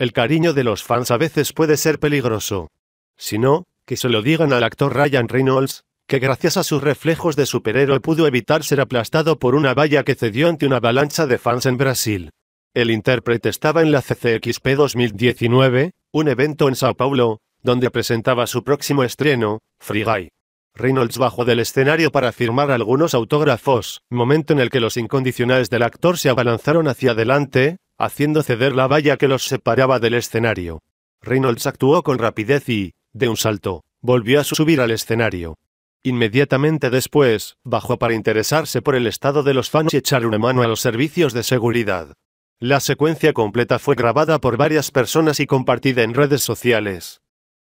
El cariño de los fans a veces puede ser peligroso. Si no, que se lo digan al actor Ryan Reynolds, que gracias a sus reflejos de superhéroe pudo evitar ser aplastado por una valla que cedió ante una avalancha de fans en Brasil. El intérprete estaba en la CCXP 2019, un evento en Sao Paulo, donde presentaba su próximo estreno, Free Guy. Reynolds bajó del escenario para firmar algunos autógrafos, momento en el que los incondicionales del actor se abalanzaron hacia adelante, haciendo ceder la valla que los separaba del escenario. Reynolds actuó con rapidez y, de un salto, volvió a subir al escenario. Inmediatamente después, bajó para interesarse por el estado de los fans y echar una mano a los servicios de seguridad. La secuencia completa fue grabada por varias personas y compartida en redes sociales.